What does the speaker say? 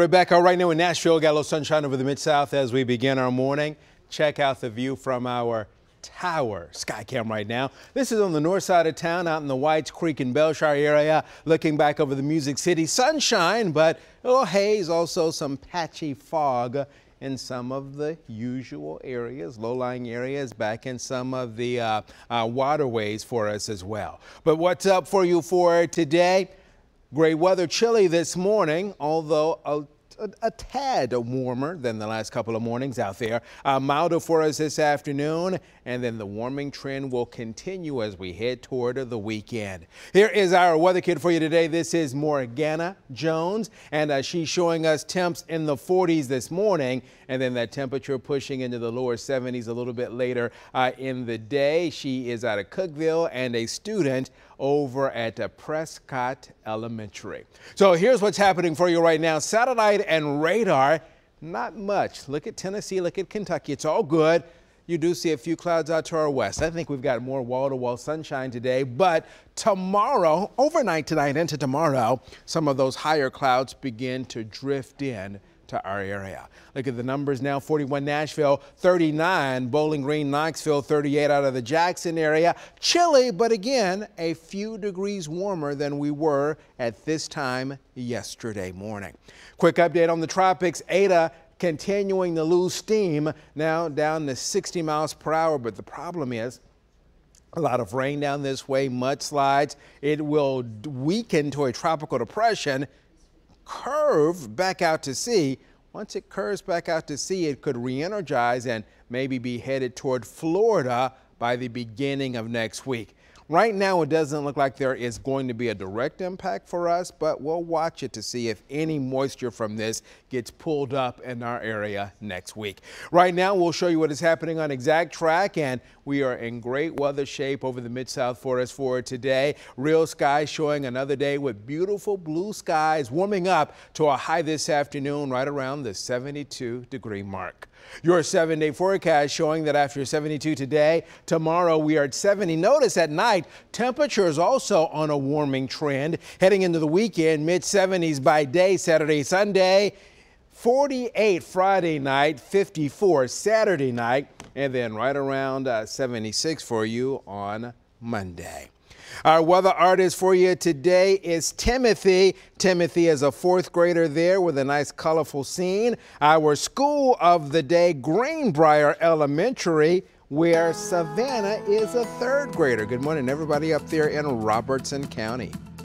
Rebecca, right now in Nashville, got a little sunshine over the Mid-South as we begin our morning. Check out the view from our tower skycam right now. This is on the north side of town out in the Whites Creek and Belshire area, looking back over the Music City. Sunshine, but a little haze, also some patchy fog in some of the usual areas, low-lying areas, back in some of the uh, uh, waterways for us as well. But what's up for you for today? Gray weather chilly this morning, although a, a, a, tad warmer than the last couple of mornings out there. Uh, milder for us this afternoon, and then the warming trend will continue as we head toward the weekend. Here is our weather kit for you today. This is Morgana Jones, and uh, she's showing us temps in the 40s this morning, and then that temperature pushing into the lower 70s a little bit later uh, in the day. She is out of Cookville and a student over at Prescott Elementary. So here's what's happening for you right now. Satellite and radar, not much. Look at Tennessee, look at Kentucky. It's all good. You do see a few clouds out to our west. I think we've got more wall to wall sunshine today, but tomorrow, overnight tonight into tomorrow, some of those higher clouds begin to drift in to our area. Look at the numbers now 41 Nashville, 39 Bowling Green, Knoxville, 38 out of the Jackson area. Chilly, but again, a few degrees warmer than we were at this time yesterday morning. Quick update on the tropics. Ada continuing to lose steam now down to 60 miles per hour, but the problem is a lot of rain down this way, mudslides. It will weaken to a tropical depression curve back out to sea. Once it curves back out to sea, it could re-energize and maybe be headed toward Florida by the beginning of next week. Right now, it doesn't look like there is going to be a direct impact for us, but we'll watch it to see if any moisture from this gets pulled up in our area next week. Right now, we'll show you what is happening on exact track, and we are in great weather shape over the Mid-South Forest for today. Real skies showing another day with beautiful blue skies warming up to a high this afternoon right around the 72 degree mark. Your seven day forecast showing that after 72 today, tomorrow we are at 70. Notice at night, tonight. Temperatures also on a warming trend. Heading into the weekend, mid 70s by day, Saturday, Sunday. 48 Friday night, 54 Saturday night, and then right around uh, 76 for you on Monday. Our weather artist for you today is Timothy. Timothy is a fourth grader there with a nice colorful scene. Our school of the day, Greenbrier Elementary where Savannah is a third grader. Good morning, everybody up there in Robertson County.